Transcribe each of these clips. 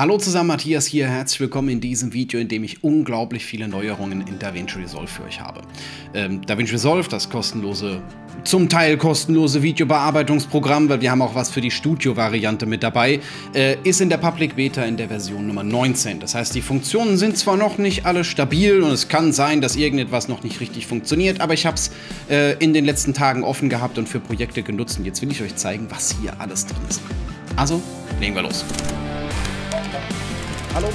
Hallo zusammen, Matthias hier. Herzlich willkommen in diesem Video, in dem ich unglaublich viele Neuerungen in DaVinci Resolve für euch habe. Ähm, DaVinci Resolve, das kostenlose, zum Teil kostenlose Videobearbeitungsprogramm, weil wir haben auch was für die Studio-Variante mit dabei, äh, ist in der Public Beta in der Version Nummer 19. Das heißt, die Funktionen sind zwar noch nicht alle stabil und es kann sein, dass irgendetwas noch nicht richtig funktioniert, aber ich habe es äh, in den letzten Tagen offen gehabt und für Projekte genutzt und jetzt will ich euch zeigen, was hier alles drin ist. Also, legen wir los. Hallo?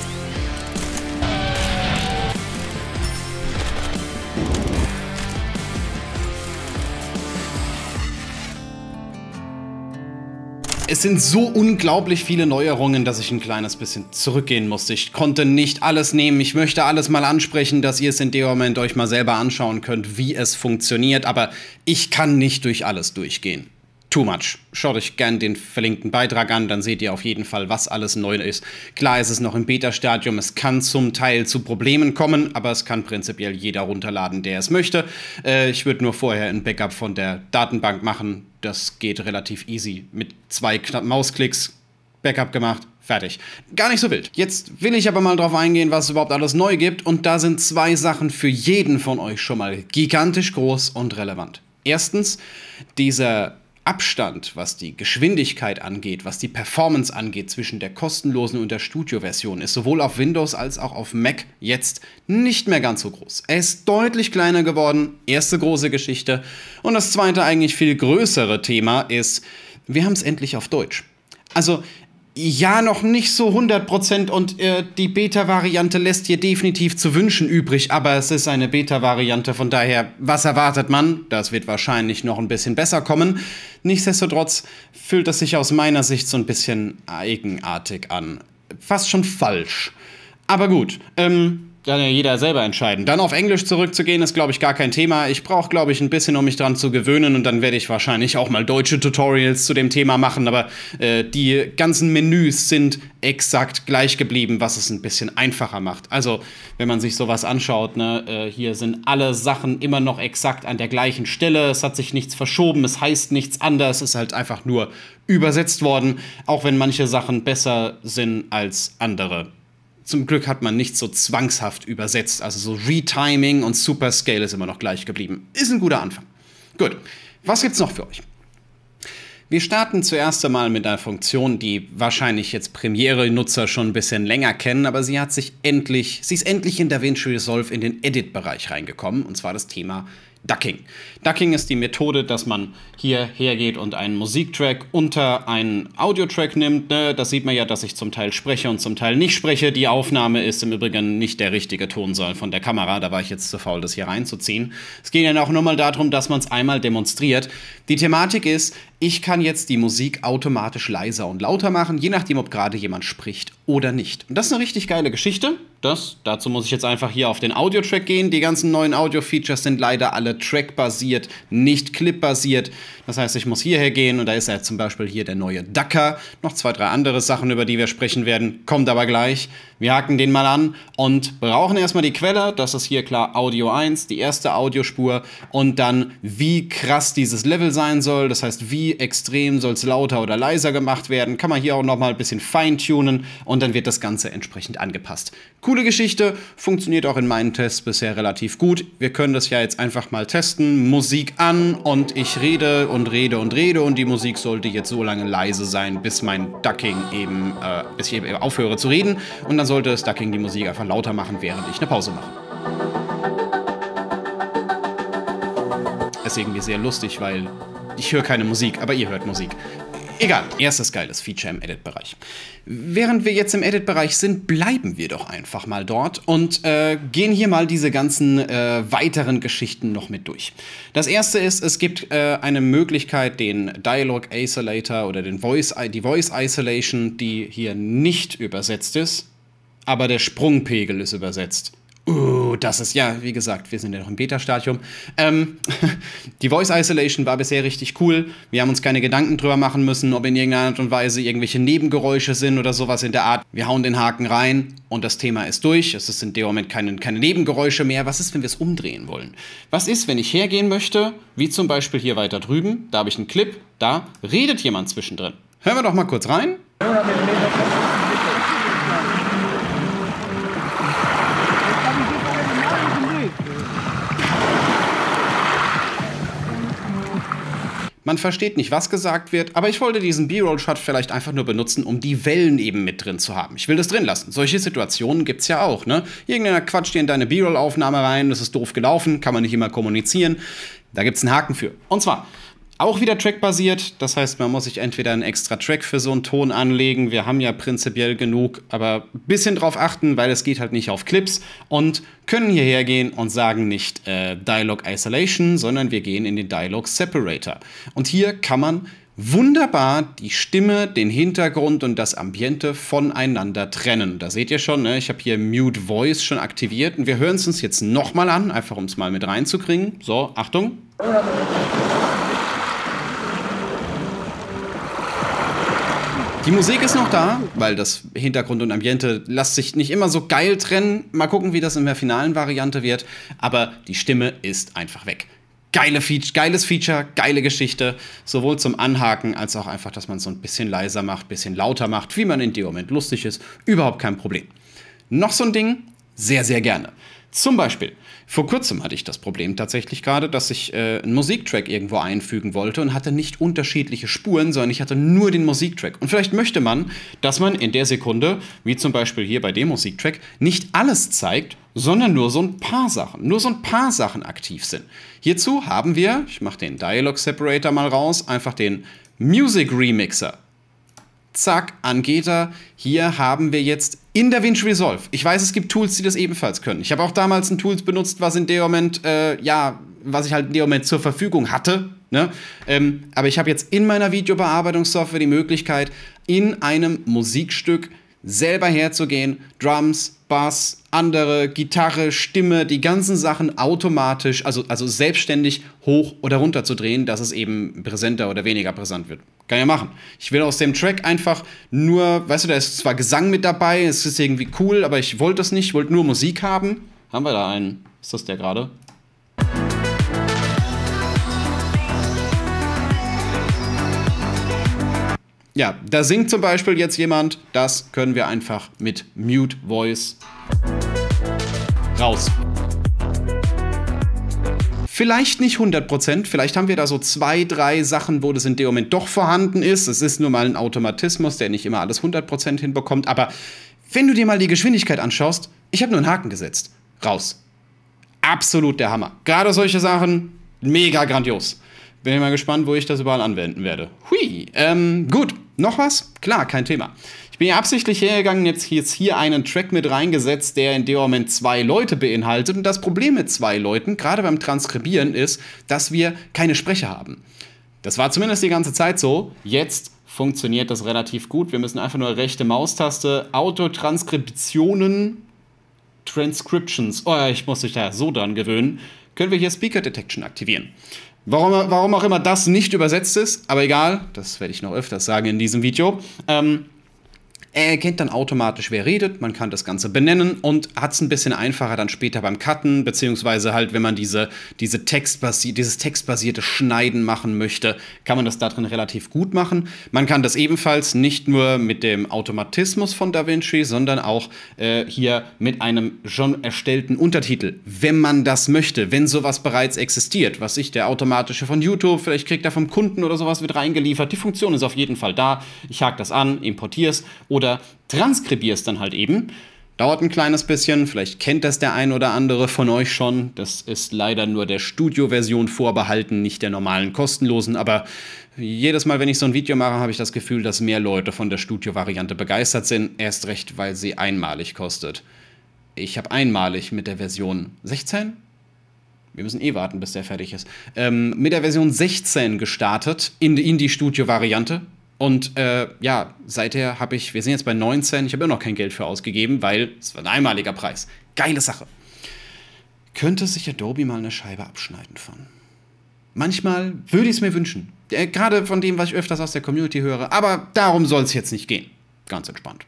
Es sind so unglaublich viele Neuerungen, dass ich ein kleines bisschen zurückgehen musste. Ich konnte nicht alles nehmen. Ich möchte alles mal ansprechen, dass ihr es in dem Moment euch mal selber anschauen könnt, wie es funktioniert. Aber ich kann nicht durch alles durchgehen too much. Schaut euch gern den verlinkten Beitrag an, dann seht ihr auf jeden Fall, was alles neu ist. Klar ist es noch im Beta-Stadium, es kann zum Teil zu Problemen kommen, aber es kann prinzipiell jeder runterladen, der es möchte. Äh, ich würde nur vorher ein Backup von der Datenbank machen, das geht relativ easy. Mit zwei Mausklicks, Backup gemacht, Fertig. Gar nicht so wild. Jetzt will ich aber mal drauf eingehen, was es überhaupt alles neu gibt. Und da sind zwei Sachen für jeden von euch schon mal gigantisch groß und relevant. Erstens, dieser Abstand, was die Geschwindigkeit angeht, was die Performance angeht zwischen der kostenlosen und der Studio-Version ist sowohl auf Windows als auch auf Mac jetzt nicht mehr ganz so groß. Er ist deutlich kleiner geworden, erste große Geschichte. Und das zweite eigentlich viel größere Thema ist, wir haben es endlich auf Deutsch. Also ja noch nicht so 100% und äh, die Beta-Variante lässt hier definitiv zu wünschen übrig, aber es ist eine Beta-Variante, von daher, was erwartet man? Das wird wahrscheinlich noch ein bisschen besser kommen. Nichtsdestotrotz fühlt es sich aus meiner Sicht so ein bisschen eigenartig an. Fast schon falsch. Aber gut, ähm, kann ja jeder selber entscheiden. Dann auf Englisch zurückzugehen, ist, glaube ich, gar kein Thema. Ich brauche, glaube ich, ein bisschen, um mich dran zu gewöhnen. Und dann werde ich wahrscheinlich auch mal deutsche Tutorials zu dem Thema machen. Aber äh, die ganzen Menüs sind exakt gleich geblieben, was es ein bisschen einfacher macht. Also, wenn man sich sowas anschaut, ne, äh, hier sind alle Sachen immer noch exakt an der gleichen Stelle. Es hat sich nichts verschoben, es heißt nichts anders. Es ist halt einfach nur übersetzt worden, auch wenn manche Sachen besser sind als andere zum Glück hat man nicht so zwangshaft übersetzt. Also so Retiming und Superscale ist immer noch gleich geblieben. Ist ein guter Anfang. Gut, was gibt's noch für euch? Wir starten zuerst einmal mit einer Funktion, die wahrscheinlich jetzt Premiere-Nutzer schon ein bisschen länger kennen, aber sie hat sich endlich, sie ist endlich in DaVinci Resolve in den Edit-Bereich reingekommen, und zwar das Thema Ducking. Ducking ist die Methode, dass man hier hergeht und einen Musiktrack unter einen Audiotrack nimmt. Ne? Das sieht man ja, dass ich zum Teil spreche und zum Teil nicht spreche. Die Aufnahme ist im Übrigen nicht der richtige Tonsaal von der Kamera. Da war ich jetzt zu faul, das hier reinzuziehen. Es geht ja auch nur mal darum, dass man es einmal demonstriert. Die Thematik ist, ich kann jetzt die Musik automatisch leiser und lauter machen, je nachdem, ob gerade jemand spricht oder nicht. Und das ist eine richtig geile Geschichte. Das, dazu muss ich jetzt einfach hier auf den Audio-Track gehen. Die ganzen neuen Audio-Features sind leider alle Track-basiert, nicht Clip-basiert. Das heißt, ich muss hierher gehen und da ist ja zum Beispiel hier der neue Dacker. Noch zwei, drei andere Sachen, über die wir sprechen werden, kommt aber gleich. Wir haken den mal an und brauchen erstmal die Quelle. Das ist hier klar Audio 1, die erste Audiospur. Und dann, wie krass dieses Level sein soll. Das heißt, wie extrem soll es lauter oder leiser gemacht werden. Kann man hier auch nochmal ein bisschen feintunen und dann wird das Ganze entsprechend angepasst. Coole Geschichte, funktioniert auch in meinen Tests bisher relativ gut. Wir können das ja jetzt einfach mal testen. Musik an und ich rede und rede und rede und die Musik sollte jetzt so lange leise sein, bis mein Ducking eben, äh, bis ich eben aufhöre zu reden. Und dann man sollte Stucking die Musik einfach lauter machen, während ich eine Pause mache. Ist irgendwie sehr lustig, weil ich höre keine Musik, aber ihr hört Musik. Egal, erstes geiles Feature im Edit-Bereich. Während wir jetzt im Edit-Bereich sind, bleiben wir doch einfach mal dort und äh, gehen hier mal diese ganzen äh, weiteren Geschichten noch mit durch. Das erste ist, es gibt äh, eine Möglichkeit, den Dialog Isolator oder den Voice, die Voice Isolation, die hier nicht übersetzt ist, aber der Sprungpegel ist übersetzt. Uh, das ist ja, wie gesagt, wir sind ja noch im Beta-Stadium. Ähm, die Voice Isolation war bisher richtig cool. Wir haben uns keine Gedanken drüber machen müssen, ob in irgendeiner Art und Weise irgendwelche Nebengeräusche sind oder sowas in der Art. Wir hauen den Haken rein und das Thema ist durch. Es sind in dem Moment keine, keine Nebengeräusche mehr. Was ist, wenn wir es umdrehen wollen? Was ist, wenn ich hergehen möchte, wie zum Beispiel hier weiter drüben? Da habe ich einen Clip, da redet jemand zwischendrin. Hören wir doch mal kurz rein. Ja, Man versteht nicht, was gesagt wird, aber ich wollte diesen B-Roll-Shot vielleicht einfach nur benutzen, um die Wellen eben mit drin zu haben. Ich will das drin lassen. Solche Situationen gibt's ja auch, ne? Irgendeiner quatscht dir in deine B-Roll-Aufnahme rein, das ist doof gelaufen, kann man nicht immer kommunizieren. Da gibt's einen Haken für. Und zwar, auch wieder trackbasiert, das heißt, man muss sich entweder einen extra Track für so einen Ton anlegen. Wir haben ja prinzipiell genug, aber ein bisschen drauf achten, weil es geht halt nicht auf Clips und können hierher gehen und sagen nicht äh, Dialog Isolation, sondern wir gehen in den Dialog Separator. Und hier kann man wunderbar die Stimme, den Hintergrund und das Ambiente voneinander trennen. Da seht ihr schon, ne? ich habe hier Mute Voice schon aktiviert und wir hören es uns jetzt nochmal an, einfach um es mal mit reinzukriegen. So, Achtung. Die Musik ist noch da, weil das Hintergrund und Ambiente lässt sich nicht immer so geil trennen. Mal gucken, wie das in der finalen Variante wird. Aber die Stimme ist einfach weg. Geile Fe geiles Feature, geile Geschichte, sowohl zum Anhaken als auch einfach, dass man es so ein bisschen leiser macht, bisschen lauter macht, wie man in dem Moment lustig ist. Überhaupt kein Problem. Noch so ein Ding, sehr, sehr gerne. Zum Beispiel, vor kurzem hatte ich das Problem tatsächlich gerade, dass ich äh, einen Musiktrack irgendwo einfügen wollte und hatte nicht unterschiedliche Spuren, sondern ich hatte nur den Musiktrack. Und vielleicht möchte man, dass man in der Sekunde, wie zum Beispiel hier bei dem Musiktrack, nicht alles zeigt, sondern nur so ein paar Sachen, nur so ein paar Sachen aktiv sind. Hierzu haben wir, ich mache den Dialog Separator mal raus, einfach den Music Remixer zack, Angeter. Hier haben wir jetzt in DaVinci Resolve. Ich weiß, es gibt Tools, die das ebenfalls können. Ich habe auch damals ein Tools benutzt, was in dem Moment, äh, ja, was ich halt in dem Moment zur Verfügung hatte. Ne? Ähm, aber ich habe jetzt in meiner Videobearbeitungssoftware die Möglichkeit, in einem Musikstück selber herzugehen, Drums, Bass, andere, Gitarre, Stimme, die ganzen Sachen automatisch, also, also selbstständig hoch oder runter zu drehen, dass es eben präsenter oder weniger präsent wird. Kann ja machen. Ich will aus dem Track einfach nur, weißt du, da ist zwar Gesang mit dabei, es ist irgendwie cool, aber ich wollte das nicht, wollte nur Musik haben. Haben wir da einen? Ist das der gerade? ja, da singt zum Beispiel jetzt jemand, das können wir einfach mit Mute Voice raus. Vielleicht nicht 100%, vielleicht haben wir da so zwei, drei Sachen, wo das in dem Moment doch vorhanden ist. Es ist nur mal ein Automatismus, der nicht immer alles 100% hinbekommt. Aber wenn du dir mal die Geschwindigkeit anschaust, ich habe nur einen Haken gesetzt. Raus. Absolut der Hammer. Gerade solche Sachen, mega grandios. Bin ich mal gespannt, wo ich das überall anwenden werde. Hui, ähm, gut, noch was? Klar, kein Thema. Ich bin ja absichtlich hergegangen, jetzt hier einen Track mit reingesetzt, der in dem Moment zwei Leute beinhaltet. Und das Problem mit zwei Leuten, gerade beim Transkribieren, ist, dass wir keine Sprecher haben. Das war zumindest die ganze Zeit so. Jetzt funktioniert das relativ gut. Wir müssen einfach nur rechte Maustaste, Autotranskriptionen, Transcriptions, oh ja, ich muss mich da so dran gewöhnen, können wir hier Speaker Detection aktivieren. Warum, warum auch immer das nicht übersetzt ist, aber egal, das werde ich noch öfters sagen in diesem Video. Ähm, er erkennt dann automatisch, wer redet, man kann das Ganze benennen und hat es ein bisschen einfacher dann später beim Cutten, beziehungsweise halt, wenn man diese, diese Textbasi dieses textbasierte Schneiden machen möchte, kann man das darin relativ gut machen. Man kann das ebenfalls nicht nur mit dem Automatismus von DaVinci, sondern auch äh, hier mit einem schon erstellten Untertitel, wenn man das möchte, wenn sowas bereits existiert, was ich, der automatische von YouTube, vielleicht kriegt er vom Kunden oder sowas wird reingeliefert. Die Funktion ist auf jeden Fall da. Ich hake das an, importiere es oder oder transkribierst dann halt eben. Dauert ein kleines bisschen, vielleicht kennt das der ein oder andere von euch schon. Das ist leider nur der Studio-Version vorbehalten, nicht der normalen kostenlosen. Aber jedes Mal, wenn ich so ein Video mache, habe ich das Gefühl, dass mehr Leute von der Studio-Variante begeistert sind. Erst recht, weil sie einmalig kostet. Ich habe einmalig mit der Version 16? Wir müssen eh warten, bis der fertig ist. Ähm, mit der Version 16 gestartet, in, in die Studio-Variante. Und äh, ja, seither habe ich, wir sind jetzt bei 19, ich habe immer noch kein Geld für ausgegeben, weil es war ein einmaliger Preis. Geile Sache. Könnte sich Adobe mal eine Scheibe abschneiden von? Manchmal würde ich es mir wünschen. Äh, Gerade von dem, was ich öfters aus der Community höre. Aber darum soll es jetzt nicht gehen. Ganz entspannt.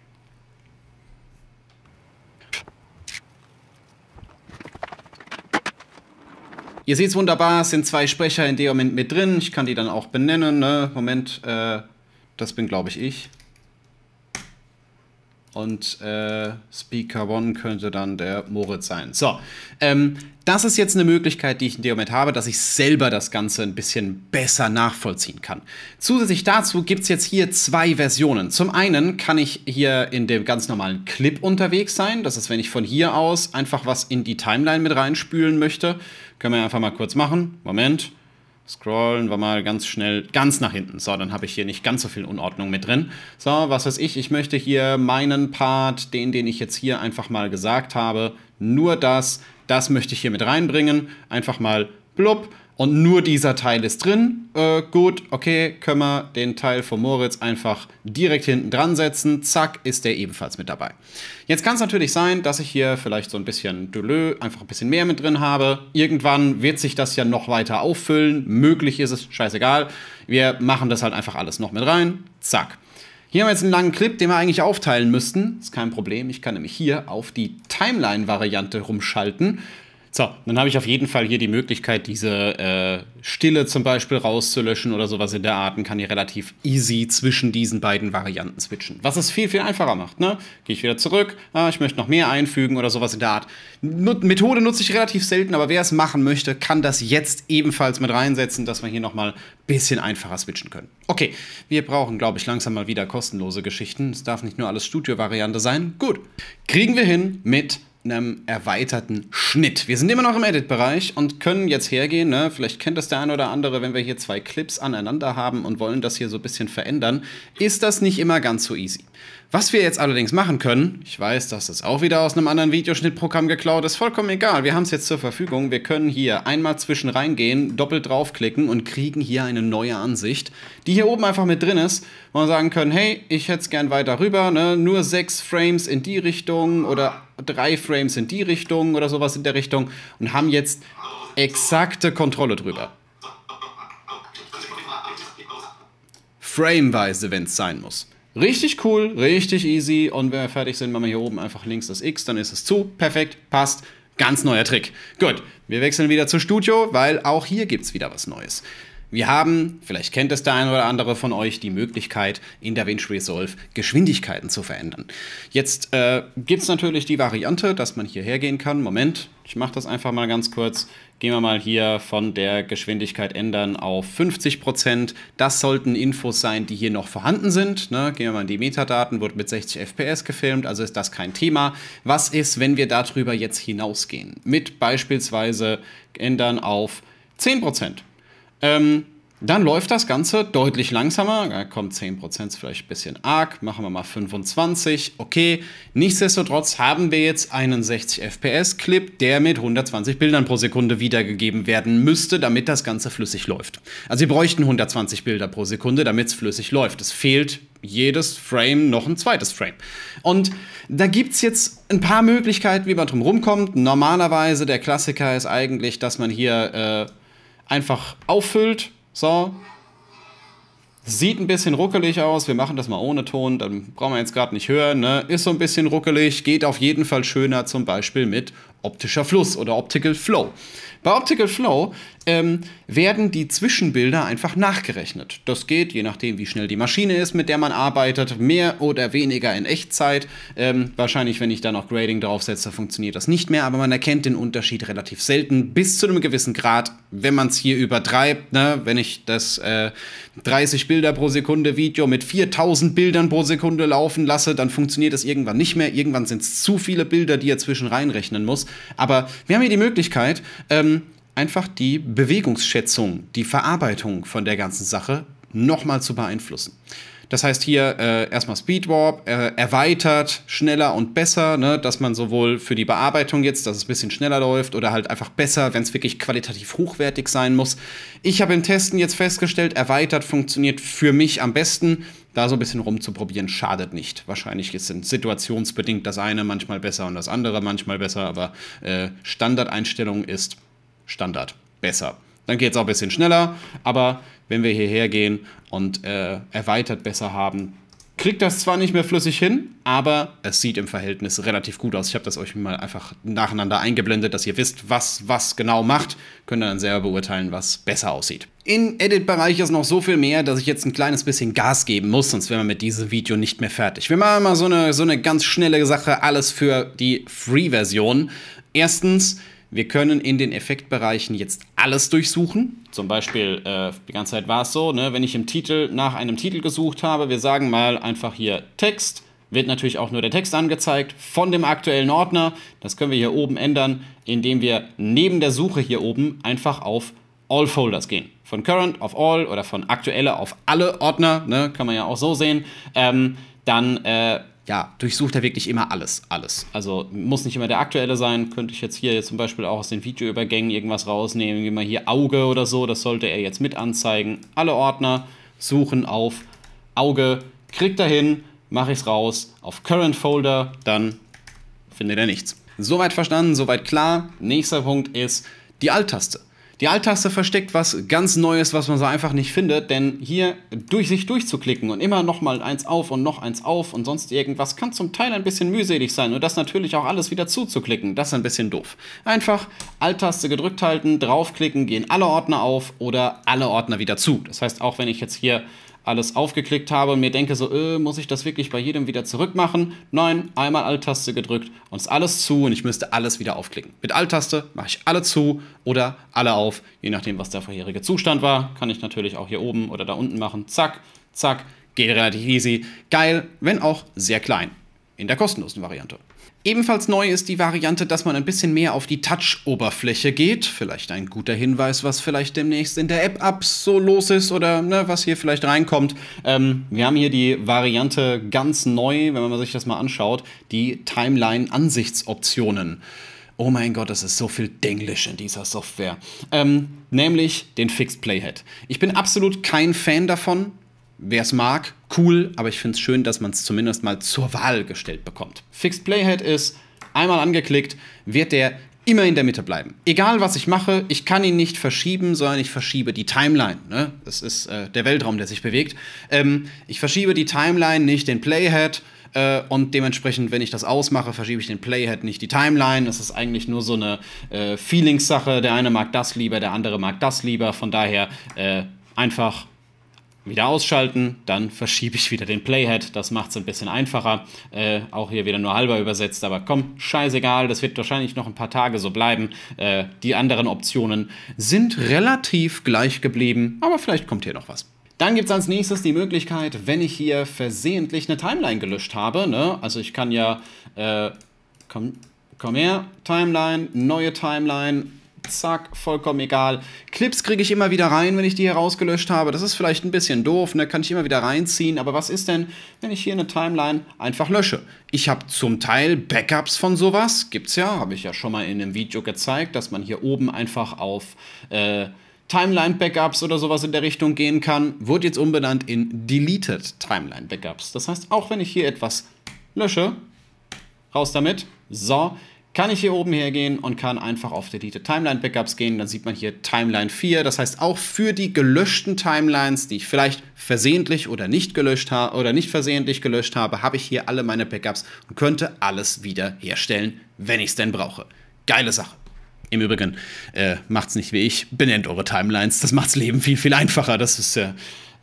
Ihr seht es wunderbar, es sind zwei Sprecher in dem Moment mit drin. Ich kann die dann auch benennen. Ne? Moment, äh, das bin, glaube ich, ich. Und äh, Speaker One könnte dann der Moritz sein. So, ähm, das ist jetzt eine Möglichkeit, die ich in dem Moment habe, dass ich selber das Ganze ein bisschen besser nachvollziehen kann. Zusätzlich dazu gibt es jetzt hier zwei Versionen. Zum einen kann ich hier in dem ganz normalen Clip unterwegs sein. Das ist, wenn ich von hier aus einfach was in die Timeline mit reinspülen möchte. Können wir einfach mal kurz machen. Moment. Scrollen wir mal ganz schnell ganz nach hinten. So, dann habe ich hier nicht ganz so viel Unordnung mit drin. So, was weiß ich, ich möchte hier meinen Part, den, den ich jetzt hier einfach mal gesagt habe, nur das, das möchte ich hier mit reinbringen. Einfach mal blub und nur dieser Teil ist drin. Äh, gut, okay, können wir den Teil von Moritz einfach direkt hinten dran setzen. Zack, ist der ebenfalls mit dabei. Jetzt kann es natürlich sein, dass ich hier vielleicht so ein bisschen Deleu, einfach ein bisschen mehr mit drin habe. Irgendwann wird sich das ja noch weiter auffüllen. Möglich ist es, scheißegal. Wir machen das halt einfach alles noch mit rein. Zack. Hier haben wir jetzt einen langen Clip, den wir eigentlich aufteilen müssten. Ist kein Problem. Ich kann nämlich hier auf die Timeline-Variante rumschalten. So, dann habe ich auf jeden Fall hier die Möglichkeit, diese äh, Stille zum Beispiel rauszulöschen oder sowas in der Art und kann hier relativ easy zwischen diesen beiden Varianten switchen. Was es viel, viel einfacher macht. Ne? Gehe ich wieder zurück, ah, ich möchte noch mehr einfügen oder sowas in der Art. N Methode nutze ich relativ selten, aber wer es machen möchte, kann das jetzt ebenfalls mit reinsetzen, dass wir hier nochmal ein bisschen einfacher switchen können. Okay, wir brauchen, glaube ich, langsam mal wieder kostenlose Geschichten. Es darf nicht nur alles Studio-Variante sein. Gut, kriegen wir hin mit einem erweiterten Schnitt. Wir sind immer noch im Edit-Bereich und können jetzt hergehen, ne? vielleicht kennt das der ein oder andere, wenn wir hier zwei Clips aneinander haben und wollen das hier so ein bisschen verändern, ist das nicht immer ganz so easy. Was wir jetzt allerdings machen können, ich weiß, dass das auch wieder aus einem anderen Videoschnittprogramm geklaut ist, vollkommen egal, wir haben es jetzt zur Verfügung. Wir können hier einmal zwischen reingehen, doppelt draufklicken und kriegen hier eine neue Ansicht, die hier oben einfach mit drin ist, wo wir sagen können, hey, ich hätte es gern weiter rüber, ne? nur sechs Frames in die Richtung oder drei Frames in die Richtung oder sowas in der Richtung und haben jetzt exakte Kontrolle drüber. Frameweise, wenn es sein muss. Richtig cool, richtig easy. Und wenn wir fertig sind, machen wir hier oben einfach links das X, dann ist es zu. Perfekt, passt. Ganz neuer Trick. Gut, wir wechseln wieder zu Studio, weil auch hier gibt es wieder was Neues. Wir haben, vielleicht kennt es der ein oder andere von euch, die Möglichkeit, in DaVinci Resolve Geschwindigkeiten zu verändern. Jetzt äh, gibt es natürlich die Variante, dass man hier hergehen kann. Moment, ich mache das einfach mal ganz kurz. Gehen wir mal hier von der Geschwindigkeit ändern auf 50%. Prozent. Das sollten Infos sein, die hier noch vorhanden sind. Ne? Gehen wir mal in die Metadaten, wird mit 60 FPS gefilmt, also ist das kein Thema. Was ist, wenn wir darüber jetzt hinausgehen? Mit beispielsweise ändern auf 10%. Prozent. Ähm, dann läuft das Ganze deutlich langsamer. Da kommt 10% ist vielleicht ein bisschen arg. Machen wir mal 25. Okay. Nichtsdestotrotz haben wir jetzt einen 60 FPS Clip, der mit 120 Bildern pro Sekunde wiedergegeben werden müsste, damit das Ganze flüssig läuft. Also wir bräuchten 120 Bilder pro Sekunde, damit es flüssig läuft. Es fehlt jedes Frame noch ein zweites Frame. Und da gibt es jetzt ein paar Möglichkeiten, wie man drum rumkommt. Normalerweise der Klassiker ist eigentlich, dass man hier äh, einfach auffüllt so. Sieht ein bisschen ruckelig aus. Wir machen das mal ohne Ton. Dann brauchen wir jetzt gerade nicht hören. Ne? Ist so ein bisschen ruckelig. Geht auf jeden Fall schöner zum Beispiel mit optischer Fluss oder Optical Flow. Bei Optical Flow ähm, werden die Zwischenbilder einfach nachgerechnet. Das geht, je nachdem, wie schnell die Maschine ist, mit der man arbeitet, mehr oder weniger in Echtzeit. Ähm, wahrscheinlich, wenn ich da noch Grading draufsetze, funktioniert das nicht mehr, aber man erkennt den Unterschied relativ selten, bis zu einem gewissen Grad, wenn man es hier übertreibt. Ne? Wenn ich das äh, 30 Bilder pro Sekunde Video mit 4000 Bildern pro Sekunde laufen lasse, dann funktioniert das irgendwann nicht mehr. Irgendwann sind es zu viele Bilder, die er zwischen reinrechnen muss. Aber wir haben hier die Möglichkeit, ähm, einfach die Bewegungsschätzung, die Verarbeitung von der ganzen Sache nochmal zu beeinflussen. Das heißt hier äh, erstmal Speed Warp, äh, erweitert, schneller und besser, ne? dass man sowohl für die Bearbeitung jetzt, dass es ein bisschen schneller läuft oder halt einfach besser, wenn es wirklich qualitativ hochwertig sein muss. Ich habe im Testen jetzt festgestellt, erweitert funktioniert für mich am besten. Da so ein bisschen rumzuprobieren, schadet nicht. Wahrscheinlich ist situationsbedingt das eine manchmal besser und das andere manchmal besser, aber äh, Standardeinstellung ist Standard besser. Dann geht es auch ein bisschen schneller, aber wenn wir hierher gehen und äh, erweitert besser haben, kriegt das zwar nicht mehr flüssig hin, aber es sieht im Verhältnis relativ gut aus. Ich habe das euch mal einfach nacheinander eingeblendet, dass ihr wisst, was was genau macht. Könnt ihr dann selber beurteilen, was besser aussieht. Im Edit-Bereich ist noch so viel mehr, dass ich jetzt ein kleines bisschen Gas geben muss, sonst wären wir mit diesem Video nicht mehr fertig. Wir machen mal so eine, so eine ganz schnelle Sache, alles für die Free-Version. Erstens, wir können in den Effektbereichen jetzt alles durchsuchen. Zum Beispiel, äh, die ganze Zeit war es so, ne, wenn ich im Titel nach einem Titel gesucht habe, wir sagen mal einfach hier Text, wird natürlich auch nur der Text angezeigt von dem aktuellen Ordner. Das können wir hier oben ändern, indem wir neben der Suche hier oben einfach auf All Folders gehen. Von Current auf All oder von Aktuelle auf alle Ordner, ne, kann man ja auch so sehen. Ähm, dann äh, ja, durchsucht er wirklich immer alles, alles. Also muss nicht immer der aktuelle sein, könnte ich jetzt hier jetzt zum Beispiel auch aus den Videoübergängen irgendwas rausnehmen, wie mal hier Auge oder so, das sollte er jetzt mit anzeigen. Alle Ordner suchen auf Auge, kriegt er hin, mache ich es raus, auf Current Folder, dann findet er nichts. Soweit verstanden, soweit klar. Nächster Punkt ist die Alt-Taste. Die Alt-Taste versteckt was ganz Neues, was man so einfach nicht findet, denn hier durch sich durchzuklicken und immer nochmal eins auf und noch eins auf und sonst irgendwas kann zum Teil ein bisschen mühselig sein und das natürlich auch alles wieder zuzuklicken, das ist ein bisschen doof. Einfach Alt-Taste gedrückt halten, draufklicken, gehen alle Ordner auf oder alle Ordner wieder zu. Das heißt, auch wenn ich jetzt hier alles aufgeklickt habe und mir denke so, äh, muss ich das wirklich bei jedem wieder zurückmachen? Nein, einmal Alt-Taste gedrückt und es alles zu und ich müsste alles wieder aufklicken. Mit Alt-Taste mache ich alle zu oder alle auf, je nachdem, was der vorherige Zustand war. Kann ich natürlich auch hier oben oder da unten machen. Zack, zack, geht relativ easy. Geil, wenn auch sehr klein. In der kostenlosen Variante. Ebenfalls neu ist die Variante, dass man ein bisschen mehr auf die Touch-Oberfläche geht. Vielleicht ein guter Hinweis, was vielleicht demnächst in der app up so los ist oder ne, was hier vielleicht reinkommt. Ähm, wir haben hier die Variante ganz neu, wenn man sich das mal anschaut, die Timeline-Ansichtsoptionen. Oh mein Gott, es ist so viel Denglisch in dieser Software. Ähm, nämlich den Fixed Playhead. Ich bin absolut kein Fan davon, Wer es mag, cool, aber ich finde es schön, dass man es zumindest mal zur Wahl gestellt bekommt. Fixed Playhead ist, einmal angeklickt, wird der immer in der Mitte bleiben. Egal was ich mache, ich kann ihn nicht verschieben, sondern ich verschiebe die Timeline. Ne? Das ist äh, der Weltraum, der sich bewegt. Ähm, ich verschiebe die Timeline, nicht den Playhead. Äh, und dementsprechend, wenn ich das ausmache, verschiebe ich den Playhead, nicht die Timeline. Das ist eigentlich nur so eine äh, feelings Der eine mag das lieber, der andere mag das lieber. Von daher äh, einfach wieder ausschalten, dann verschiebe ich wieder den Playhead. Das macht es ein bisschen einfacher. Äh, auch hier wieder nur halber übersetzt, aber komm, scheißegal, das wird wahrscheinlich noch ein paar Tage so bleiben. Äh, die anderen Optionen sind relativ gleich geblieben, aber vielleicht kommt hier noch was. Dann gibt es als nächstes die Möglichkeit, wenn ich hier versehentlich eine Timeline gelöscht habe, ne? also ich kann ja, äh, komm, komm her, Timeline, neue Timeline, zack, vollkommen egal. Clips kriege ich immer wieder rein, wenn ich die hier rausgelöscht habe. Das ist vielleicht ein bisschen doof, ne? kann ich immer wieder reinziehen. Aber was ist denn, wenn ich hier eine Timeline einfach lösche? Ich habe zum Teil Backups von sowas, gibt's ja, habe ich ja schon mal in einem Video gezeigt, dass man hier oben einfach auf... Äh, Timeline-Backups oder sowas in der Richtung gehen kann, wurde jetzt umbenannt in Deleted Timeline-Backups. Das heißt, auch wenn ich hier etwas lösche, raus damit, so, kann ich hier oben hergehen und kann einfach auf Delete Timeline Backups gehen. Dann sieht man hier Timeline 4. Das heißt, auch für die gelöschten Timelines, die ich vielleicht versehentlich oder nicht gelöscht habe oder nicht versehentlich gelöscht habe, habe ich hier alle meine Backups und könnte alles wieder herstellen, wenn ich es denn brauche. Geile Sache. Im Übrigen, äh, macht's nicht wie ich, benennt eure Timelines. Das macht's Leben viel, viel einfacher. Das ist ja. Äh,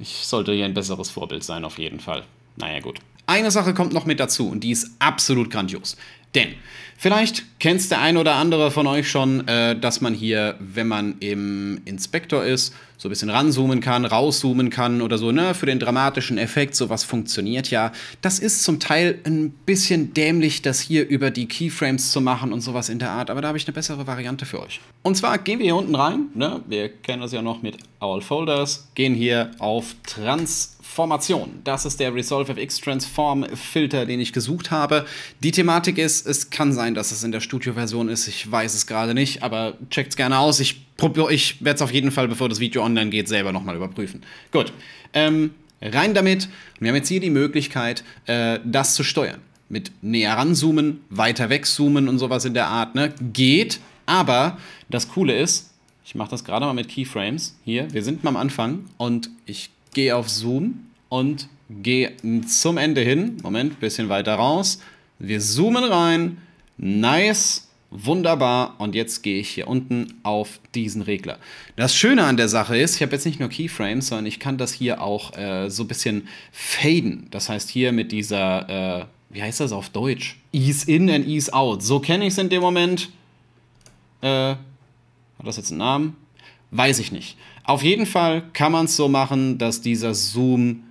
ich sollte hier ein besseres Vorbild sein, auf jeden Fall. Naja, gut. Eine Sache kommt noch mit dazu und die ist absolut grandios. Denn vielleicht kennst der ein oder andere von euch schon, äh, dass man hier, wenn man im Inspektor ist, so ein bisschen ranzoomen kann, rauszoomen kann oder so, ne, für den dramatischen Effekt, sowas funktioniert ja. Das ist zum Teil ein bisschen dämlich, das hier über die Keyframes zu machen und sowas in der Art, aber da habe ich eine bessere Variante für euch. Und zwar gehen wir hier unten rein, ne, wir kennen das ja noch mit All Folders, gehen hier auf Transform Formation. Das ist der ResolveFX Transform Filter, den ich gesucht habe. Die Thematik ist, es kann sein, dass es in der Studio-Version ist. Ich weiß es gerade nicht, aber checkt's gerne aus. Ich, ich werde es auf jeden Fall, bevor das Video online geht, selber nochmal überprüfen. Gut. Ähm, rein damit. Wir haben jetzt hier die Möglichkeit, äh, das zu steuern. Mit näher ranzoomen, weiter wegzoomen und sowas in der Art. Ne? Geht. Aber das Coole ist, ich mache das gerade mal mit Keyframes. Hier, wir sind mal am Anfang und ich gehe auf Zoom und gehe zum Ende hin. Moment, bisschen weiter raus. Wir zoomen rein. Nice. Wunderbar. Und jetzt gehe ich hier unten auf diesen Regler. Das Schöne an der Sache ist, ich habe jetzt nicht nur Keyframes, sondern ich kann das hier auch äh, so ein bisschen faden. Das heißt hier mit dieser, äh, wie heißt das auf Deutsch? Ease in and ease out. So kenne ich es in dem Moment. Äh, hat das jetzt einen Namen? Weiß ich nicht. Auf jeden Fall kann man es so machen, dass dieser Zoom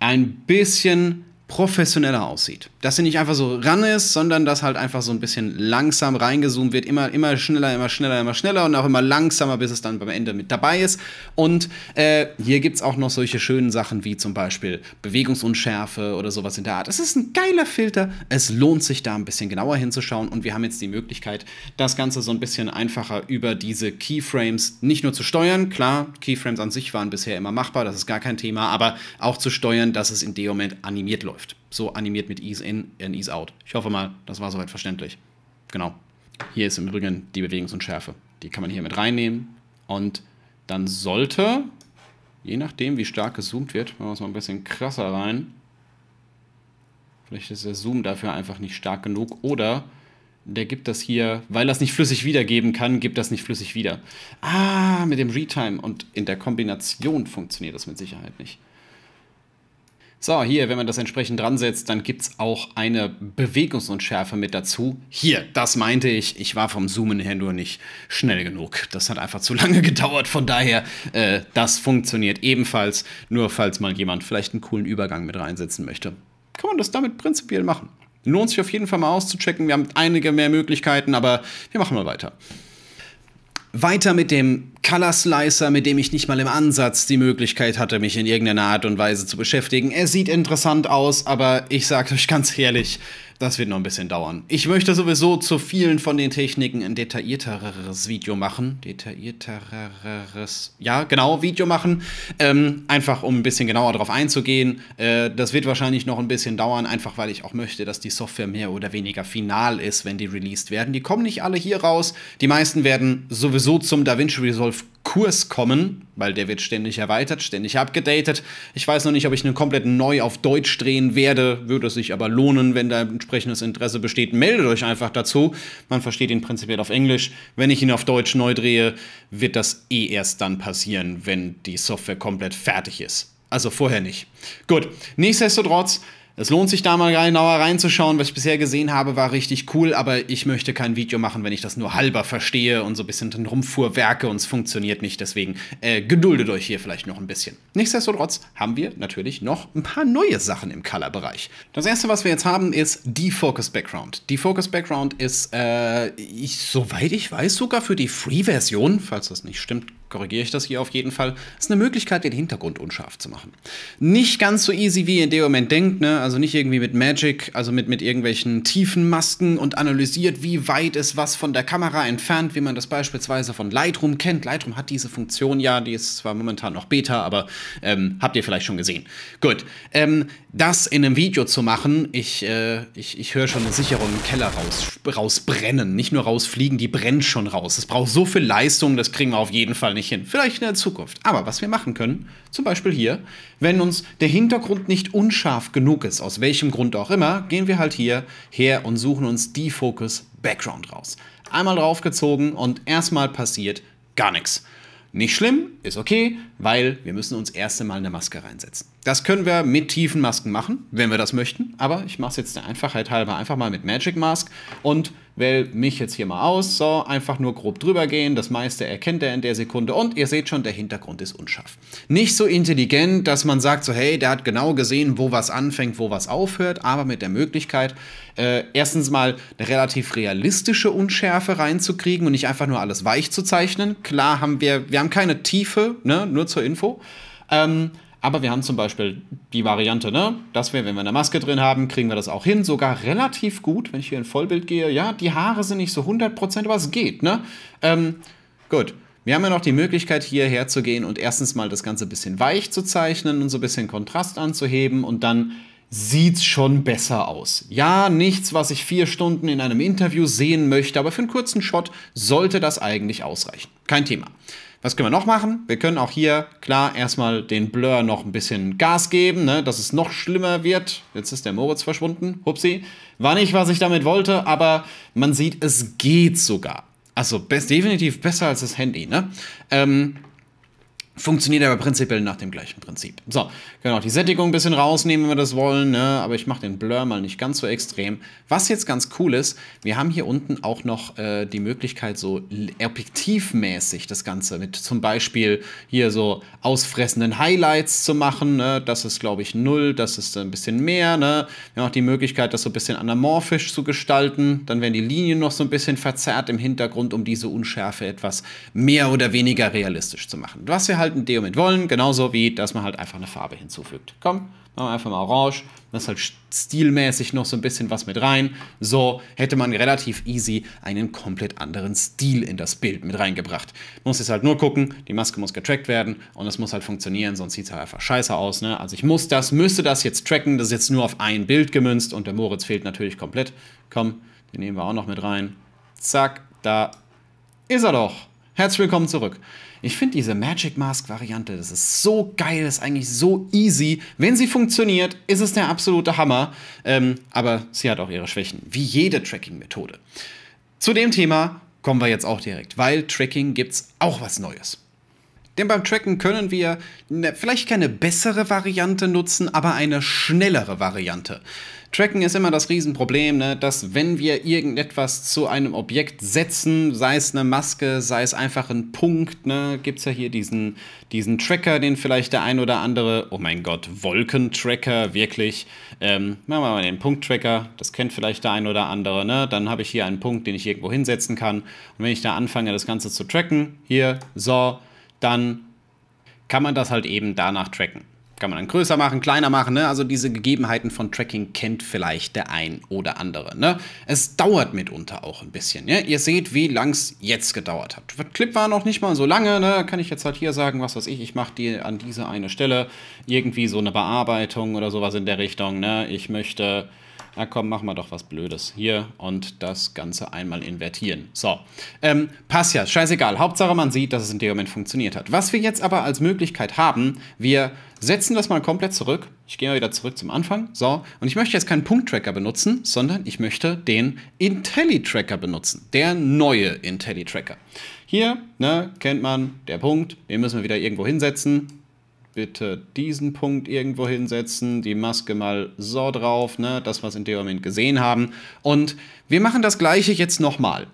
ein bisschen professioneller aussieht dass sie nicht einfach so ran ist, sondern dass halt einfach so ein bisschen langsam reingezoomt wird, immer, immer schneller, immer schneller, immer schneller und auch immer langsamer, bis es dann beim Ende mit dabei ist. Und äh, hier gibt es auch noch solche schönen Sachen wie zum Beispiel Bewegungsunschärfe oder sowas in der Art. Es ist ein geiler Filter, es lohnt sich da ein bisschen genauer hinzuschauen und wir haben jetzt die Möglichkeit, das Ganze so ein bisschen einfacher über diese Keyframes nicht nur zu steuern, klar, Keyframes an sich waren bisher immer machbar, das ist gar kein Thema, aber auch zu steuern, dass es in dem Moment animiert läuft so animiert mit Ease in und Ease out. Ich hoffe mal, das war soweit verständlich. Genau. Hier ist im Übrigen die Bewegungsunschärfe. Die kann man hier mit reinnehmen und dann sollte, je nachdem wie stark gezoomt wird, machen wir es mal ein bisschen krasser rein. Vielleicht ist der Zoom dafür einfach nicht stark genug oder der gibt das hier, weil das nicht flüssig wiedergeben kann, gibt das nicht flüssig wieder. Ah, mit dem Retime und in der Kombination funktioniert das mit Sicherheit nicht. So, hier, wenn man das entsprechend dran setzt, dann gibt es auch eine Bewegungsunschärfe mit dazu. Hier, das meinte ich. Ich war vom Zoomen her nur nicht schnell genug. Das hat einfach zu lange gedauert. Von daher, äh, das funktioniert ebenfalls. Nur falls mal jemand vielleicht einen coolen Übergang mit reinsetzen möchte. Kann man das damit prinzipiell machen. Lohnt sich auf jeden Fall mal auszuchecken. Wir haben einige mehr Möglichkeiten, aber wir machen mal weiter. Weiter mit dem Color Slicer, mit dem ich nicht mal im Ansatz die Möglichkeit hatte, mich in irgendeiner Art und Weise zu beschäftigen. Er sieht interessant aus, aber ich sag euch ganz ehrlich, das wird noch ein bisschen dauern. Ich möchte sowieso zu vielen von den Techniken ein detaillierteres Video machen. Detaillierteres, ja, genau, Video machen. Ähm, einfach, um ein bisschen genauer darauf einzugehen. Äh, das wird wahrscheinlich noch ein bisschen dauern, einfach weil ich auch möchte, dass die Software mehr oder weniger final ist, wenn die released werden. Die kommen nicht alle hier raus. Die meisten werden sowieso zum DaVinci Resolve Kurs kommen, weil der wird ständig erweitert, ständig abgedatet. Ich weiß noch nicht, ob ich einen kompletten neu auf Deutsch drehen werde, würde es sich aber lohnen, wenn da ein entsprechendes Interesse besteht, meldet euch einfach dazu. Man versteht ihn prinzipiell auf Englisch. Wenn ich ihn auf Deutsch neu drehe, wird das eh erst dann passieren, wenn die Software komplett fertig ist. Also vorher nicht. Gut, nichtsdestotrotz es lohnt sich da mal genauer reinzuschauen. Was ich bisher gesehen habe, war richtig cool, aber ich möchte kein Video machen, wenn ich das nur halber verstehe und so ein bisschen drin rumfuhrwerke und es funktioniert nicht. Deswegen äh, geduldet euch hier vielleicht noch ein bisschen. Nichtsdestotrotz haben wir natürlich noch ein paar neue Sachen im Color-Bereich. Das erste, was wir jetzt haben, ist Defocus Background. Defocus Background ist, äh, ich, soweit ich weiß, sogar für die Free-Version, falls das nicht stimmt, korrigiere ich das hier auf jeden Fall, ist eine Möglichkeit, den Hintergrund unscharf zu machen. Nicht ganz so easy, wie ihr in dem Moment denkt, ne? also nicht irgendwie mit Magic, also mit, mit irgendwelchen tiefen Masken und analysiert, wie weit ist was von der Kamera entfernt, wie man das beispielsweise von Lightroom kennt. Lightroom hat diese Funktion ja, die ist zwar momentan noch Beta, aber ähm, habt ihr vielleicht schon gesehen. Gut, ähm, das in einem Video zu machen, ich, äh, ich, ich höre schon eine Sicherung im Keller raus, rausbrennen, nicht nur rausfliegen, die brennt schon raus. Es braucht so viel Leistung, das kriegen wir auf jeden Fall nicht nicht hin. Vielleicht in der Zukunft. Aber was wir machen können, zum Beispiel hier, wenn uns der Hintergrund nicht unscharf genug ist, aus welchem Grund auch immer, gehen wir halt hier her und suchen uns Defocus Background raus. Einmal draufgezogen und erstmal passiert gar nichts. Nicht schlimm, ist okay, weil wir müssen uns erst einmal eine Maske reinsetzen. Das können wir mit tiefen Masken machen, wenn wir das möchten, aber ich mache es jetzt der Einfachheit halber einfach mal mit Magic Mask und wähle mich jetzt hier mal aus, so, einfach nur grob drüber gehen, das meiste erkennt er in der Sekunde und ihr seht schon, der Hintergrund ist unscharf. Nicht so intelligent, dass man sagt so, hey, der hat genau gesehen, wo was anfängt, wo was aufhört, aber mit der Möglichkeit, äh, erstens mal eine relativ realistische Unschärfe reinzukriegen und nicht einfach nur alles weich zu zeichnen. Klar haben wir, wir haben keine Tiefe, ne, nur zur Info. Ähm, aber wir haben zum Beispiel die Variante, ne, dass wir, wenn wir eine Maske drin haben, kriegen wir das auch hin. Sogar relativ gut, wenn ich hier in Vollbild gehe. Ja, die Haare sind nicht so 100%, aber es geht, ne? Ähm, gut. Wir haben ja noch die Möglichkeit, hierher zu gehen und erstens mal das Ganze ein bisschen weich zu zeichnen und so ein bisschen Kontrast anzuheben und dann sieht es schon besser aus. Ja, nichts, was ich vier Stunden in einem Interview sehen möchte, aber für einen kurzen Shot sollte das eigentlich ausreichen. Kein Thema. Was können wir noch machen? Wir können auch hier, klar, erstmal den Blur noch ein bisschen Gas geben, ne, dass es noch schlimmer wird. Jetzt ist der Moritz verschwunden. Hupsi. War nicht, was ich damit wollte, aber man sieht, es geht sogar. Also best, definitiv besser als das Handy. Ne? Ähm, Funktioniert aber prinzipiell nach dem gleichen Prinzip. So, genau, die Sättigung ein bisschen rausnehmen, wenn wir das wollen, ne? aber ich mache den Blur mal nicht ganz so extrem. Was jetzt ganz cool ist, wir haben hier unten auch noch äh, die Möglichkeit, so objektivmäßig das Ganze mit zum Beispiel hier so ausfressenden Highlights zu machen. Ne? Das ist, glaube ich, null, das ist ein bisschen mehr. Ne? Wir haben auch die Möglichkeit, das so ein bisschen anamorphisch zu gestalten. Dann werden die Linien noch so ein bisschen verzerrt im Hintergrund, um diese Unschärfe etwas mehr oder weniger realistisch zu machen. Was wir halt halt ein Deo mit Wollen, genauso wie, dass man halt einfach eine Farbe hinzufügt. Komm, machen wir einfach mal orange, das ist halt stilmäßig noch so ein bisschen was mit rein. So hätte man relativ easy einen komplett anderen Stil in das Bild mit reingebracht. muss jetzt halt nur gucken, die Maske muss getrackt werden und es muss halt funktionieren, sonst sieht es halt einfach scheiße aus. Ne? Also ich muss das, müsste das jetzt tracken, das ist jetzt nur auf ein Bild gemünzt und der Moritz fehlt natürlich komplett. Komm, den nehmen wir auch noch mit rein. Zack, da ist er doch. Herzlich willkommen zurück. Ich finde diese Magic Mask Variante, das ist so geil, das ist eigentlich so easy. Wenn sie funktioniert, ist es der absolute Hammer. Ähm, aber sie hat auch ihre Schwächen, wie jede Tracking-Methode. Zu dem Thema kommen wir jetzt auch direkt, weil Tracking gibt's auch was Neues. Denn beim Tracken können wir ne, vielleicht keine bessere Variante nutzen, aber eine schnellere Variante. Tracken ist immer das Riesenproblem, ne? dass wenn wir irgendetwas zu einem Objekt setzen, sei es eine Maske, sei es einfach ein Punkt, ne? gibt es ja hier diesen, diesen Tracker, den vielleicht der ein oder andere, oh mein Gott, Wolkentracker, wirklich. Ähm, machen wir mal den Punkttracker, das kennt vielleicht der ein oder andere. Ne? Dann habe ich hier einen Punkt, den ich irgendwo hinsetzen kann. Und wenn ich da anfange, das Ganze zu tracken, hier, so, dann kann man das halt eben danach tracken. Kann man dann größer machen, kleiner machen, ne? Also diese Gegebenheiten von Tracking kennt vielleicht der ein oder andere, ne? Es dauert mitunter auch ein bisschen, ne? Ihr seht, wie lang es jetzt gedauert hat. Der Clip war noch nicht mal so lange, ne? Kann ich jetzt halt hier sagen, was weiß ich, ich mache dir an dieser eine Stelle irgendwie so eine Bearbeitung oder sowas in der Richtung, ne? Ich möchte na komm, mach mal doch was Blödes hier und das Ganze einmal invertieren. So, ähm, passt ja, scheißegal. Hauptsache, man sieht, dass es in dem Moment funktioniert hat. Was wir jetzt aber als Möglichkeit haben, wir setzen das mal komplett zurück. Ich gehe mal wieder zurück zum Anfang. So, und ich möchte jetzt keinen Punkt-Tracker benutzen, sondern ich möchte den IntelliTracker benutzen. Der neue IntelliTracker. Hier, ne, kennt man, der Punkt, den müssen wir wieder irgendwo hinsetzen bitte diesen Punkt irgendwo hinsetzen, die Maske mal so drauf, ne, das, was wir in dem Moment gesehen haben. Und wir machen das gleiche jetzt nochmal.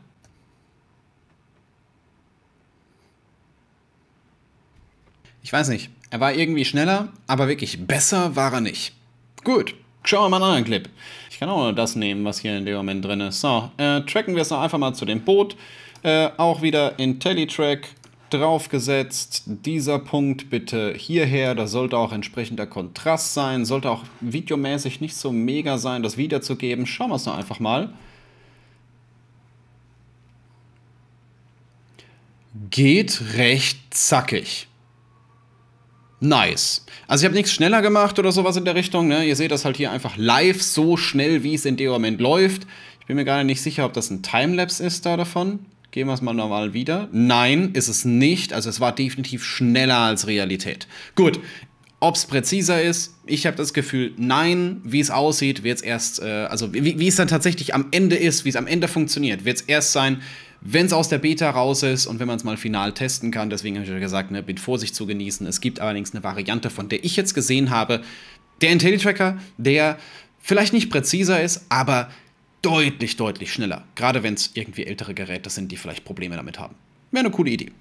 Ich weiß nicht, er war irgendwie schneller, aber wirklich besser war er nicht. Gut, schauen wir mal einen anderen Clip. Ich kann auch nur das nehmen, was hier in dem Moment drin ist. So, äh, tracken wir es noch einfach mal zu dem Boot. Äh, auch wieder IntelliTrack draufgesetzt, dieser Punkt bitte hierher, da sollte auch entsprechender Kontrast sein, sollte auch videomäßig nicht so mega sein, das wiederzugeben. Schauen wir es doch einfach mal. Geht recht zackig. Nice. Also ich habe nichts schneller gemacht oder sowas in der Richtung. Ne? Ihr seht das halt hier einfach live so schnell, wie es in dem Moment läuft. Ich bin mir gar nicht sicher, ob das ein Timelapse ist da davon. Gehen wir es mal normal wieder. Nein, ist es nicht. Also es war definitiv schneller als Realität. Gut, ob es präziser ist, ich habe das Gefühl, nein. Wie es aussieht, wird es erst, äh, also wie, es dann tatsächlich am Ende ist, wie es am Ende funktioniert, wird es erst sein, wenn es aus der Beta raus ist und wenn man es mal final testen kann. Deswegen habe ich ja gesagt, ne, mit Vorsicht zu genießen. Es gibt allerdings eine Variante, von der ich jetzt gesehen habe, der IntelliTracker, der vielleicht nicht präziser ist, aber deutlich, deutlich schneller. Gerade wenn es irgendwie ältere Geräte sind, die vielleicht Probleme damit haben. Wäre eine coole Idee.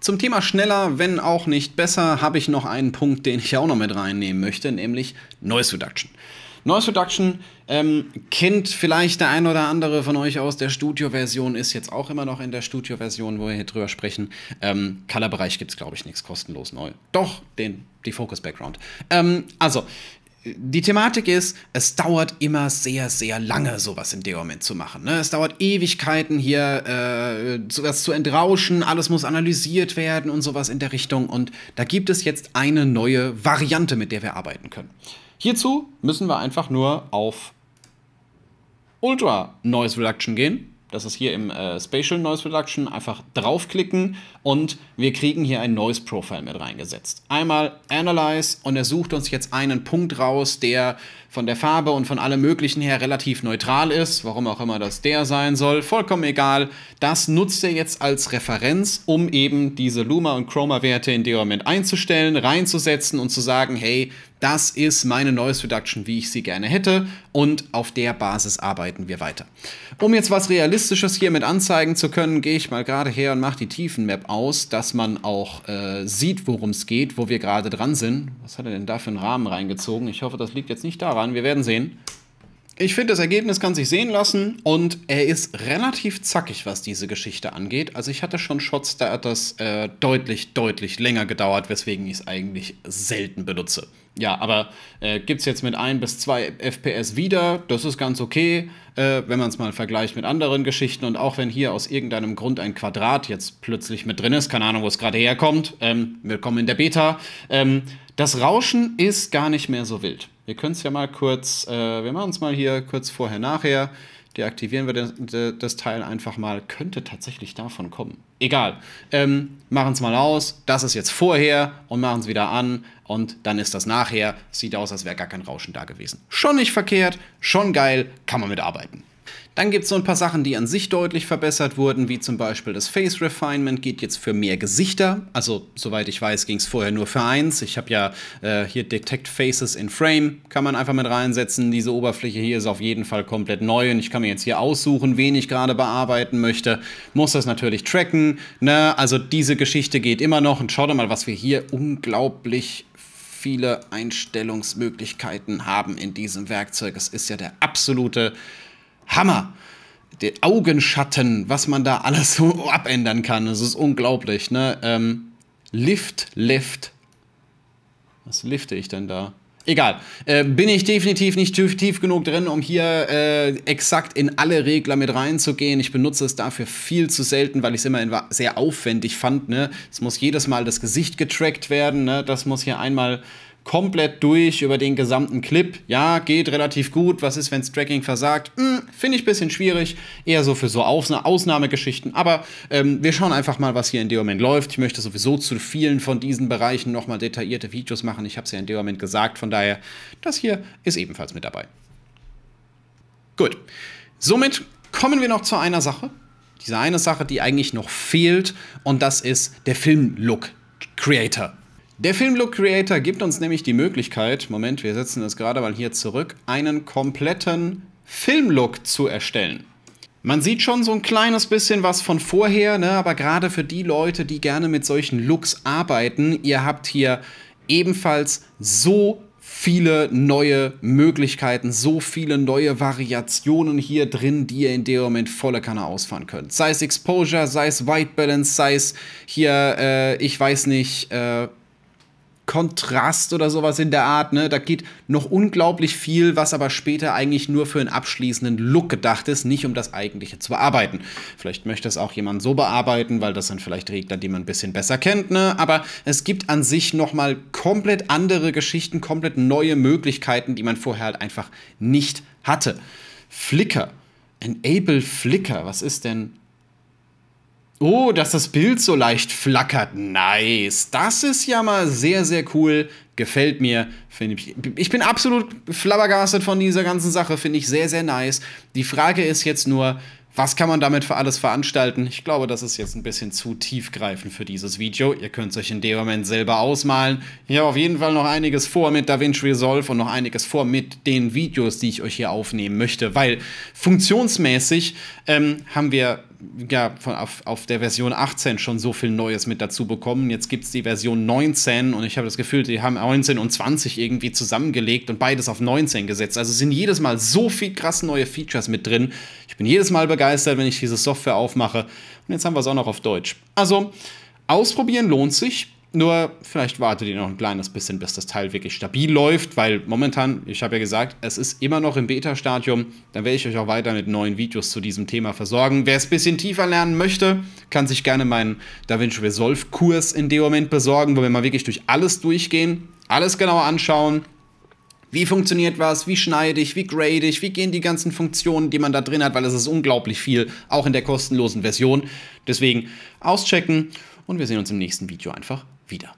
Zum Thema schneller, wenn auch nicht besser, habe ich noch einen Punkt, den ich auch noch mit reinnehmen möchte, nämlich Noise Reduction. Noise Reduction ähm, kennt vielleicht der ein oder andere von euch aus der Studio-Version, ist jetzt auch immer noch in der Studio-Version, wo wir hier drüber sprechen. Ähm, Color-Bereich gibt es, glaube ich, nichts kostenlos neu. Doch, den, die Focus-Background. Ähm, also, die Thematik ist, es dauert immer sehr, sehr lange, sowas in dem Moment zu machen. Ne? Es dauert Ewigkeiten, hier äh, sowas zu entrauschen, alles muss analysiert werden und sowas in der Richtung. Und da gibt es jetzt eine neue Variante, mit der wir arbeiten können. Hierzu müssen wir einfach nur auf Ultra Noise Reduction gehen das ist hier im äh, Spatial Noise Reduction. Einfach draufklicken und wir kriegen hier ein Noise Profile mit reingesetzt. Einmal Analyze und er sucht uns jetzt einen Punkt raus, der von der Farbe und von allem Möglichen her relativ neutral ist, warum auch immer das der sein soll, vollkommen egal. Das nutzt er jetzt als Referenz, um eben diese Luma- und Chroma-Werte in dem Moment einzustellen, reinzusetzen und zu sagen, hey, das ist meine Noise Reduction, wie ich sie gerne hätte und auf der Basis arbeiten wir weiter. Um jetzt was Realistisches hier mit anzeigen zu können, gehe ich mal gerade her und mache die Tiefenmap aus, dass man auch äh, sieht, worum es geht, wo wir gerade dran sind. Was hat er denn da für einen Rahmen reingezogen? Ich hoffe, das liegt jetzt nicht daran, ran, wir werden sehen. Ich finde, das Ergebnis kann sich sehen lassen und er ist relativ zackig, was diese Geschichte angeht. Also ich hatte schon Shots, da hat das äh, deutlich, deutlich länger gedauert, weswegen ich es eigentlich selten benutze ja, aber äh, gibt es jetzt mit 1 bis 2 FPS wieder, das ist ganz okay, äh, wenn man es mal vergleicht mit anderen Geschichten. Und auch wenn hier aus irgendeinem Grund ein Quadrat jetzt plötzlich mit drin ist, keine Ahnung, wo es gerade herkommt, ähm, willkommen in der Beta, ähm, das Rauschen ist gar nicht mehr so wild. Wir können es ja mal kurz, äh, wir machen es mal hier kurz vorher, nachher deaktivieren wir das, Teil einfach mal. Könnte tatsächlich davon kommen. Egal. Ähm, machen es mal aus. Das ist jetzt vorher und machen es wieder an. Und dann ist das nachher. Sieht aus, als wäre gar kein Rauschen da gewesen. Schon nicht verkehrt, schon geil, kann man mitarbeiten. Dann gibt es so ein paar Sachen, die an sich deutlich verbessert wurden, wie zum Beispiel das Face Refinement geht jetzt für mehr Gesichter. Also, soweit ich weiß, ging es vorher nur für eins. Ich habe ja äh, hier Detect Faces in Frame, kann man einfach mit reinsetzen. Diese Oberfläche hier ist auf jeden Fall komplett neu und ich kann mir jetzt hier aussuchen, wen ich gerade bearbeiten möchte. Muss das natürlich tracken. Ne? Also, diese Geschichte geht immer noch und schaut mal, was wir hier unglaublich viele Einstellungsmöglichkeiten haben in diesem Werkzeug. Es ist ja der absolute Hammer! Der Augenschatten, was man da alles so abändern kann, das ist unglaublich, ne? Ähm, Lift, Left. Was lifte ich denn da? Egal. Äh, bin ich definitiv nicht tief, tief genug drin, um hier äh, exakt in alle Regler mit reinzugehen. Ich benutze es dafür viel zu selten, weil ich es immer sehr aufwendig fand. Ne? Es muss jedes Mal das Gesicht getrackt werden. Ne? Das muss hier einmal komplett durch über den gesamten Clip. Ja, geht relativ gut. Was ist, wenn das Tracking versagt? Hm, Finde ich ein bisschen schwierig. Eher so für so Ausna Ausnahmegeschichten. Aber ähm, wir schauen einfach mal, was hier in dem Moment läuft. Ich möchte sowieso zu vielen von diesen Bereichen nochmal detaillierte Videos machen. Ich habe es ja in dem Moment gesagt. Von daher, das hier ist ebenfalls mit dabei. Gut. Somit kommen wir noch zu einer Sache. Diese eine Sache, die eigentlich noch fehlt. Und das ist der Film-Look. Creator der Filmlook Creator gibt uns nämlich die Möglichkeit, Moment, wir setzen das gerade mal hier zurück, einen kompletten Filmlook zu erstellen. Man sieht schon so ein kleines bisschen was von vorher, ne? aber gerade für die Leute, die gerne mit solchen Looks arbeiten, ihr habt hier ebenfalls so viele neue Möglichkeiten, so viele neue Variationen hier drin, die ihr in dem Moment volle Kanne ausfahren könnt. Sei es Exposure, sei es White Balance, sei es hier, äh, ich weiß nicht, äh, Kontrast oder sowas in der Art. Ne? Da geht noch unglaublich viel, was aber später eigentlich nur für einen abschließenden Look gedacht ist, nicht um das eigentliche zu bearbeiten. Vielleicht möchte es auch jemand so bearbeiten, weil das sind vielleicht Regler, die man ein bisschen besser kennt. Ne? Aber es gibt an sich nochmal komplett andere Geschichten, komplett neue Möglichkeiten, die man vorher halt einfach nicht hatte. Flickr. Enable Flickr, was ist denn Oh, dass das Bild so leicht flackert. Nice. Das ist ja mal sehr, sehr cool. Gefällt mir. ich, ich bin absolut flabbergastet von dieser ganzen Sache. Finde ich sehr, sehr nice. Die Frage ist jetzt nur, was kann man damit für alles veranstalten? Ich glaube, das ist jetzt ein bisschen zu tiefgreifend für dieses Video. Ihr könnt es euch in dem Moment selber ausmalen. Ich habe auf jeden Fall noch einiges vor mit DaVinci Resolve und noch einiges vor mit den Videos, die ich euch hier aufnehmen möchte, weil funktionsmäßig ähm, haben wir ja, von, auf, auf der Version 18 schon so viel Neues mit dazu bekommen. Jetzt gibt es die Version 19 und ich habe das Gefühl, die haben 19 und 20 irgendwie zusammengelegt und beides auf 19 gesetzt. Also sind jedes Mal so viel krass neue Features mit drin. Ich bin jedes Mal begeistert, wenn ich diese Software aufmache. Und jetzt haben wir es auch noch auf Deutsch. Also, ausprobieren lohnt sich. Nur vielleicht wartet ihr noch ein kleines bisschen, bis das Teil wirklich stabil läuft, weil momentan, ich habe ja gesagt, es ist immer noch im Beta-Stadium. Dann werde ich euch auch weiter mit neuen Videos zu diesem Thema versorgen. Wer es ein bisschen tiefer lernen möchte, kann sich gerne meinen DaVinci Resolve-Kurs in dem Moment besorgen, wo wir mal wirklich durch alles durchgehen, alles genauer anschauen, wie funktioniert was? Wie schneide ich? Wie grade ich? Wie gehen die ganzen Funktionen, die man da drin hat? Weil es ist unglaublich viel, auch in der kostenlosen Version. Deswegen auschecken und wir sehen uns im nächsten Video einfach wieder.